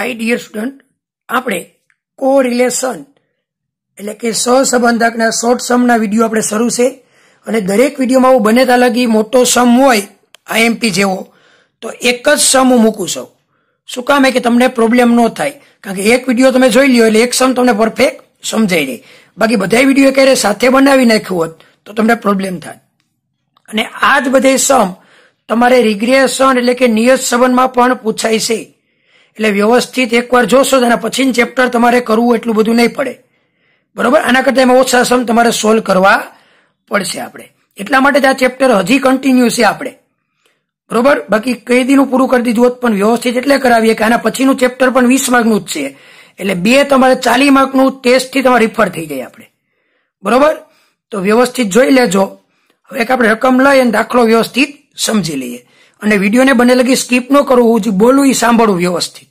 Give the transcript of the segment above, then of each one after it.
high dear student આપણે કો relation એટલે કે સહસંબંધકના શોર્ટ સમના વિડીયો આપણે શરૂ છે અને દરેક વિડીયોમાં હું બને ત્યાં લગી મોટો સમ હોય આઈએમપી જેવો તો એક જ સમ હું મૂકું છું શું કામ કે તમને પ્રોબ્લેમ ન થાય કારણ કે એક વિડીયો તમે જોઈ લ્યો એટલે એક સમ તમને પરફેક્ટ સમજાઈ જાય બાકી બધા વિડીયો ક્યારે સાથે બનાવી નાખ્યું હોત તો તમને પ્રોબ્લેમ થાય અને આ જ બધે સમ તમારે રિગ્રેશન એટલે કે નિયત સંબંધમાં પણ પૂછાય છે એટલે વ્યવસ્થિત એકવાર જોશો તો તેના પછી ચેપ્ટર તમારે કરવું એટલું બધું નહીં પડે બરોબર આના કરતાં એમાં ઓછા સમ તમારે સોલ્વ કરવા પડશે આપણે એટલા માટે આ ચેપ્ટર હજી કન્ટિન્યુ છે આપણે બરોબર બાકી કઈ દીનું પૂરું કરી દીધું હોત પણ વ્યવસ્થિત એટલે કરાવીએ કે આના પછીનું ચેપ્ટર પણ વીસ માર્કનું જ છે એટલે બે તમારે ચાલી માર્કનું ટેસ્ટથી તમારે રિફર થઈ જાય આપણે બરોબર તો વ્યવસ્થિત જોઈ લેજો હવે એક આપણે રકમ લઈ અને દાખલો વ્યવસ્થિત સમજી લઈએ અને વિડીયોને બને લગી સ્કીપ ન કરવું જે બોલવું એ સાંભળવું વ્યવસ્થિત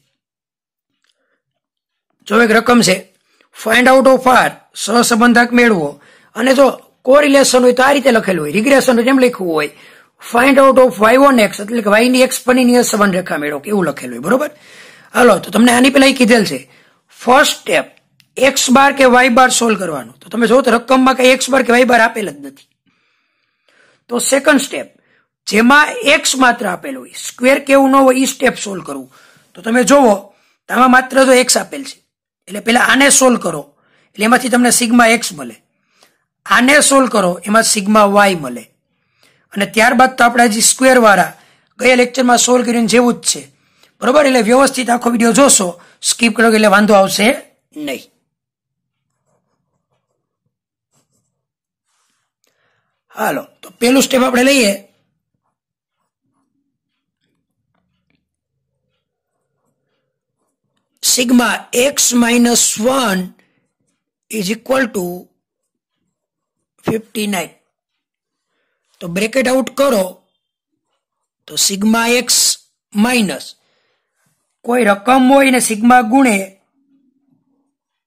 જો એક રકમ છે ફાઇન્ડ આઉટ ઓફ આર સહસંબંધક મેળવો અને જો કોરિલેશન હોય તો આ રીતે લખેલું હોય રિગ્રેશન હોય એમ લખવું હોય find out of y on x એટલે કે વાયની એક્સ પરની નિયર સંબંધ રેખા મેળવો એવું લખેલું હોય બરોબર હાલો તો તમને આની પહેલાં કીધેલ છે ફર્સ્ટ સ્ટેપ એક્સ બાર કે વાય બાર સોલ્વ કરવાનું તો તમે જો તો રકમમાં કંઈ એક્સ બાર કે વાય બાર આપેલ જ નથી તો સેકન્ડ સ્ટેપ જેમાં એક્સ માત્ર આપેલો હોય સ્ક્વેર કેવું ન હોય એ સ્ટેપ સોલ્વ કરવું તો તમે જુઓ આમાં માત્ર તો એક્સ આપેલ છે એટલે પહેલાં આને સોલ્વ કરો એટલે એમાંથી તમને સિગ્મા એક્સ મળે આને સોલ્વ કરો એમાં સિગ્મા વાય મળે અને ત્યારબાદ તો આપણે હજી સ્ક્વેરવાળા ગયા લેક્ચરમાં સોલ્વ કરીને જેવું જ છે બરોબર એટલે વ્યવસ્થિત આખો વિડીયો જોશો સ્કીપ કરો એટલે વાંધો આવશે નહીં હાલો તો પહેલું સ્ટેપ આપણે લઈએ x minus one 1 is to fifty nine તો બ્રેકેટ આઉટ કરો તો સિગ્મા એક્સ માઇનસ કોઈ રકમ હોય ને સિગ્મા ગુણે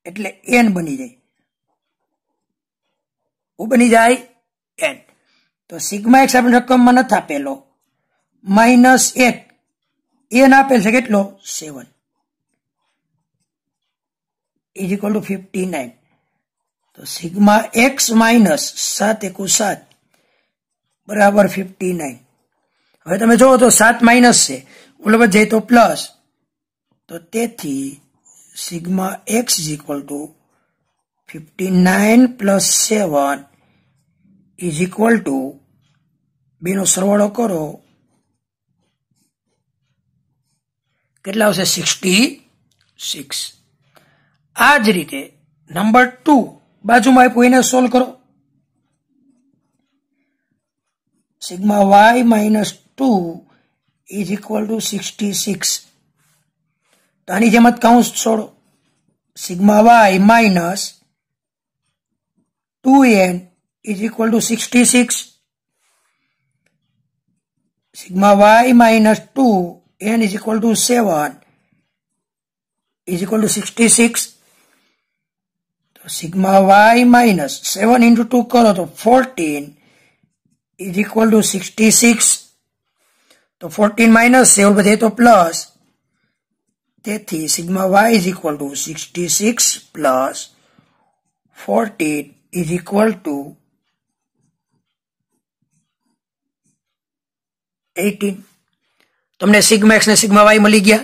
એટલે એન બની જાય હું બની જાય એન તો સિગ્મા એક્સ આપણે રકમમાં નથી આપેલો માઇનસ એક એન આપેલ છે કેટલો seven is equal to fifty nine તો સિગ્મા એક્સ માઇનસ સાત એકુ સાત બરાબર ફિફ્ટી નાઇન હવે તમે જુઓ તો સાત માઇનસ છે ઓલો પર જઈએ તો પ્લસ તો તેથી sigma x is equal to fifty nine plus seven is equal to બેનો સરવાળો કરો કેટલા આવશે સિક્સટી સિક્સ आज रीते नंबर टू बाजू में आप सोल्व करो sigma y minus two is equal to sixty six तो आनी जेमत काउंस छोड़ो sigma y minus two n is equal to sixty six sigma y minus two n is equal to seven is equal to sixty six तो sigma y minus seven into two करो तो fourteen is equal to sixty six तो fourteen minus seven बधे तो plus sigma y is equal to sixty six plus fourteen is equal to eighteen तमने sigma x ने sigma y मिली गया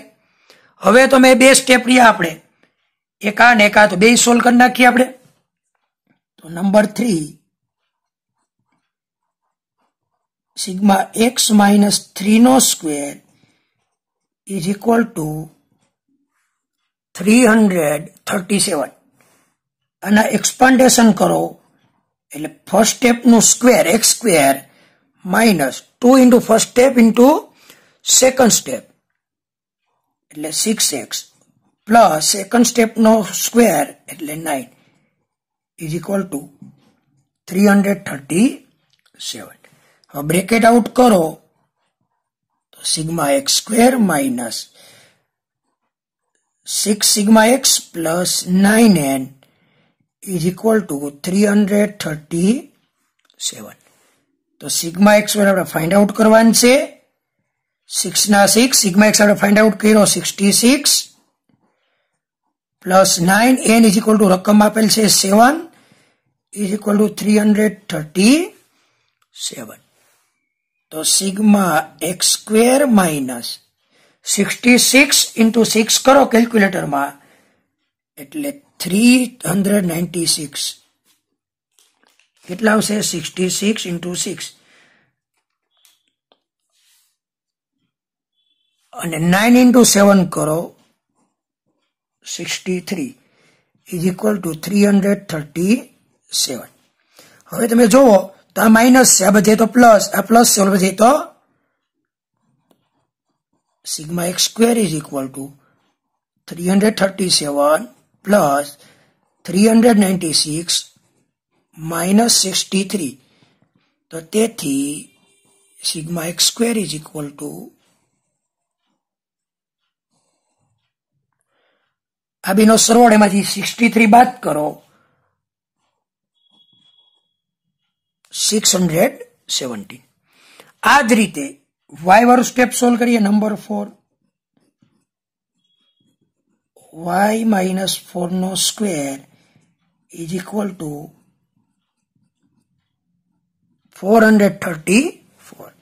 हम तो मैं बे स्टेप लिया अपने એકા ને એકા તો બે સોલ્વ કરી નાખીએ આપણે તો number three sigma x minus થ્રીનો square is equal to three hundred thirty seven આના એક્સપાન્ડેશન કરો એટલે ફર્સ્ટ સ્ટેપનું square x square minus two into first step into second step એટલે six x plus second step नो square એટલે 9 is equal to 337 હવે bracket out કરો તો sigma x2 - 6 sigma x + 9n = 337 તો સિગ્મા x આપણે ફાઇન્ડ આઉટ કરવાનું છે 6 ના 6 સિગ્મા x આપણે ફાઇન્ડ આઉટ કરો 66 plus nine n is equal to રકમ આપેલ છે seven is equal to three hundred thirty seven તો sigma x square minus sixty six into six કરો કેલ્ક્યુલેટરમાં એટલે થ્રી હંડ્રેડ નાઇન્ટી સિક્સ કેટલા આવશે સિક્સટી સિક્સ ઇન્ટુ સિક્સ અને નાઇન ઇન્ટુ સેવન કરો 63 is equal to three hundred thirty seven હવે તમે જુઓ તો આ માઇનસ છે આ બધે તો પ્લસ આ પ્લસ છે બધે તો sigma x square is equal to three hundred thirty seven plus three hundred ninety six minus sixty three તો તેથી sigma x square is equal to अभी सरवाड़े में सिक्सटी थ्री बात करो सिक्स हंड्रेड सेवंटीन आज रीते वाय वालू स्टेप सोल्व करिए number four y minus four नो square is equal to four hundred thirty four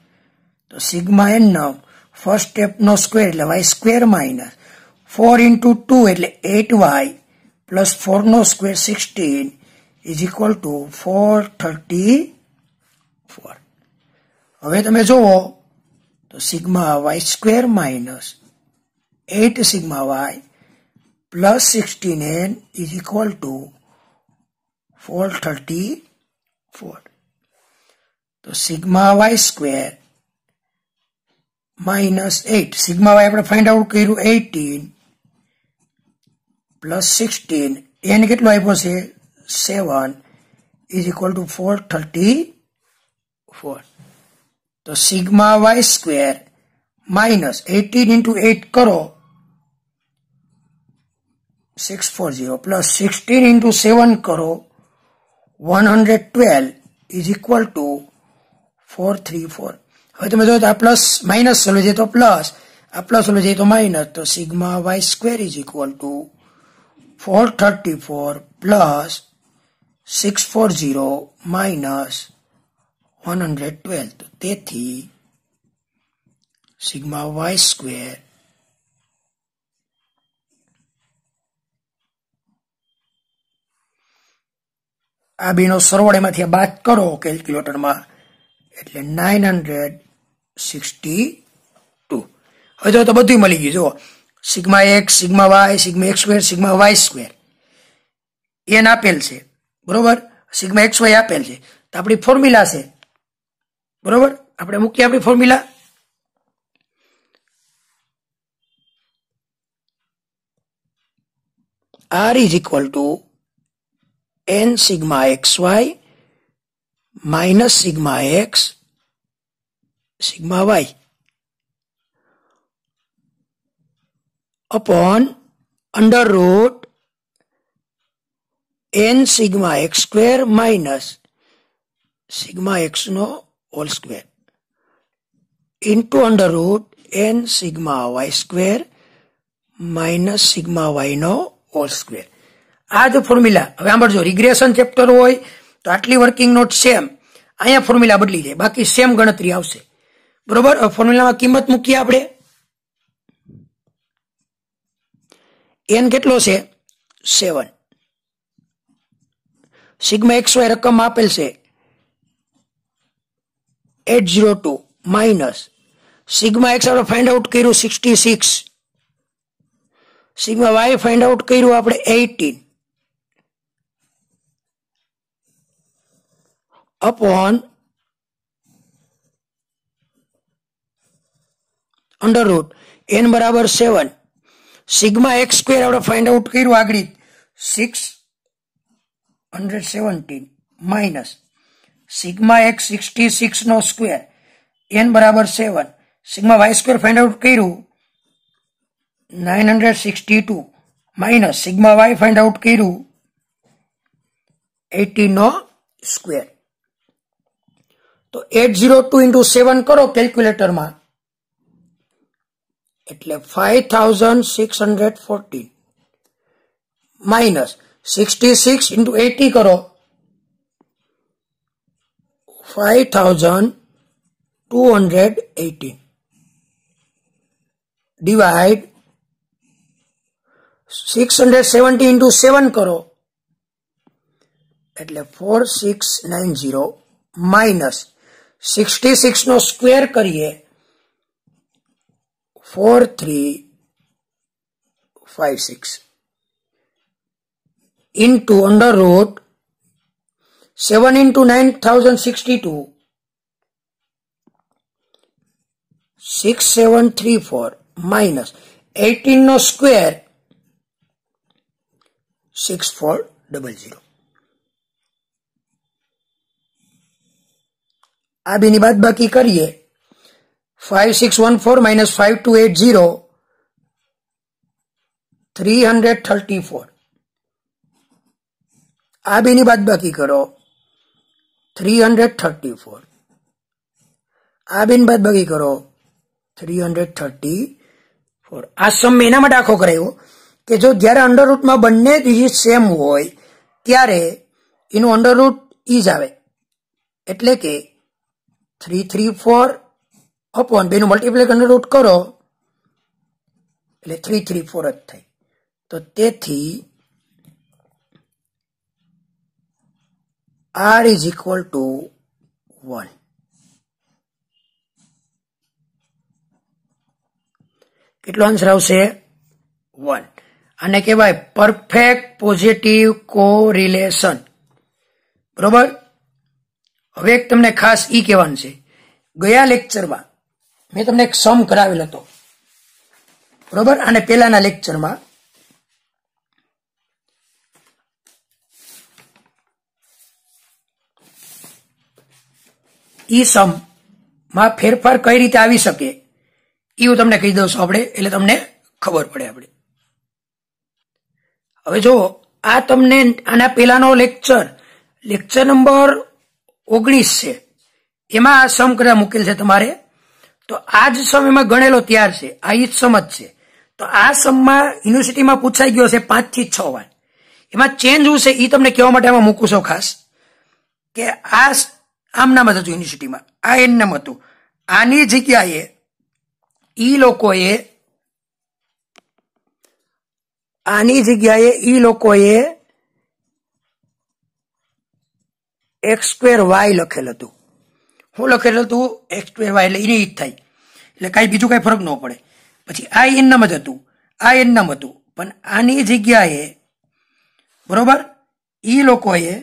तो सीग्मा एन नव फर्स्ट स्टेप नो स्क्वेर ए वाई स्क्वेर माइनस 4 into 2 એટલે 8y પ્લસ 4નો square 16 is equal to four thirty four હવે તમે જુઓ તો sigma y square minus eight sigma y plus sixteen n is equal to four thirty four તો sigma y square minus eight sigma y આપણે find out કર્યું eighteen plus 16 a negative y was a 7 is equal to 434 So sigma y square minus 18 into 8 crore 640 plus 16 into 7 crore 112 is equal to 434 હવે તમે જો આ plus minus ચાલે જે તો plus આ પ્લસ ચાલે જે y square is equal to 434 434 plus 640 minus 112 તેથી સિગ્મા વાય સ્ક્વેર આ બીનો સરવાળે માંથી બાદ કરો માં એટલે નાઇન હંડ્રેડ સિક્સટી ટુ હવે તો બધું મળી ગયું જુઓ sigma x sigma y sigma x2 sigma y2 n આપેલ છે બરોબર સિગ્મા xy આપેલ છે તો આપડી ફોર્મ્યુલા છે બરોબર આપડે મુખ્ય આપડી formula r = n sigma xy - sigma x sigma y upon under root n sigma x square minus sigma એક્સનો whole square into under root n sigma y square minus sigma વાયનો હોલ સ્ક્વેર આ જ formula હવે આંબળજો regression chapter હોય તો આટલી working note same અહીંયા formula બદલી જાય બાકી સેમ ગણતરી આવશે બરોબર ફોર્મ્યુલામાં કિંમત મૂકીએ આપણે n કેટલો છે 7 સિગ્મા xy रकम આપેલ છે 802 minus sigma xy find out કર્યું 66 સિગ્મા y ફાઇન્ડ આઉટ કર્યું આપણે 18 upon under root n = 7 sigma x square આપણે ફાઇન્ડ આઉટ કર્યું આગળ six hundred seventeen minus sigma x sixty સિક્સનો સ્ક્વેર એન બરાબર seven sigma y square find out કર્યું nine hundred sixty two minus sigma y find out કર્યું એટીનો square તો eight zero two into seven કરો કેલ્ક્યુલેટરમાં એટલે five thousand six hundred fourteen minus sixty six into eighty કરો five thousand two hundred eighteen divide six hundred seventy into seven કરો એટલે four six nine zero minus sixty સિક્સનો square કરીએ four three five six into under root seven into nine thousand sixty two six seven three four minus eighteen नो square six four double zero આ બેની बात बाकी करिए five five six one four minus two eight three minus thirty four આ બેની બાકી કરો થ્રી હંડ્રેડ થર્ટી ફોર આ બેન બાદ બાકી કરો થ્રી થર્ટી ફોર આ સમ એના માટે આખો કરાયો કે જો જ્યારે અંડરરૂટમાં બંને ડિજિટ સેમ હોય ત્યારે એનું અંડરરૂટ ઈ જ આવે એટલે કે થ્રી થ્રી ફોર અપોન બેનું મલ્ટીપ્લાય કરીને રૂટ કરો એટલે થ્રી થ્રી ફોર જ થાય તો તેથી R is equal to one કેટલો આન્સર આવશે વન આને કહેવાય પરફેક્ટ પોઝિટિવ કો રિલેશન બરોબર હવે એક તમને ખાસ ઈ કહેવાનું છે ગયા લેક્ચરમાં મેં તમને એક સમ કરાવેલ હતો બરોબર અને પહેલાના લેક્ચરમાં ઈ સમ માં ફેરફાર કઈ રીતે આવી શકે એ હું તમને કહી દઉં છું આપણે એટલે તમને ખબર પડે આપણે હવે જો આ તમને આના પહેલાનો લેક્ચર લેક્ચર નંબર ઓગણીસ છે એમાં આ સમ કર્યા મૂકેલ છે તમારે તો આ જ સમયમાં ગણેલો ત્યાર છે આ ઈ જ સમજ છે તો આ સમમાં યુનિવર્સિટીમાં પૂછાઈ ગયો છે પાંચ થી છ વાર એમાં ચેન્જ હું છે એ તમને કહેવા માટે એમાં મૂકું છું ખાસ કે આ આમ નામ હતું યુનિવર્સિટીમાં આ એમ નામ હતું આની જગ્યાએ ઈ લોકોએ આની જગ્યાએ ઈ લોકોએ એક્સ સ્ક્વેર વાય લખેલ હતું હોલો કેટલું હતું એક્સ ટુ એવાય એટલે ઇનિટ થાય એટલે કાંઈ બીજું કાંઈ ફરક ન પડે પછી આ એનમ જ હતું આ એનમ હતું પણ આની જગ્યાએ બરોબર એ લોકોએ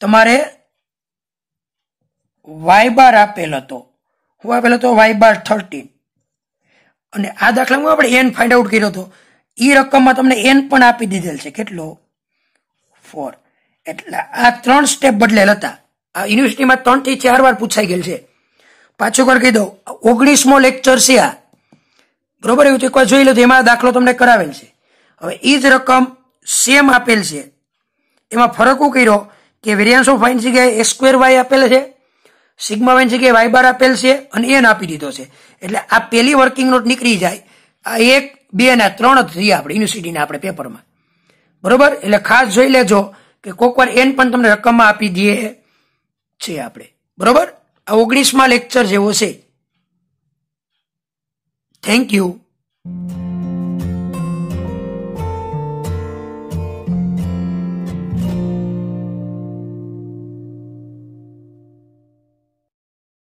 તમારે વાય આપેલ હતો હું આપેલ હતો વાય બાર થર્ટીન અને આ દાખલામાં આપણે એન ફાઇન્ડ આઉટ કર્યો હતો એ રકમમાં તમને એન પણ આપી દીધેલ છે કેટલો ફોર એટલે આ ત્રણ સ્ટેપ બદલેલ હતા યુનિવર્સિટીમાં ત્રણથી ચાર વાર પૂછાઈ ગયેલ છે પાછું કર કહી દઉં ઓગણીસમો લેક્ચર છે આ બરોબર એવું તો એકવાર જોઈ લો તો એમાં દાખલો તમને કરાવેલ છે હવે એ જ રકમ સેમ આપેલ છે એમાં ફરક હું કર્યો કે વેરિયન્સ ઓફ વાઇન જગ્યાએ એ સ્ક્વેર વાય આપેલ છે સિગ્મા વાઇન જગ્યાએ વાય બાર આપેલ છે અને એન આપી દીધો છે એટલે આ પહેલી વર્કિંગ નોટ નીકળી જાય આ એક બે અને ત્રણ જ થઈ આપણે યુનિવર્સિટીના આપણે પેપરમાં બરોબર એટલે ખાસ જોઈ લેજો કે કોઈક વાર એન પણ તમને રકમમાં આપી દઈએ છે આપણે બરોબર આ ઓગણીસમાં લેક્ચર જેવો છે થેન્ક યુ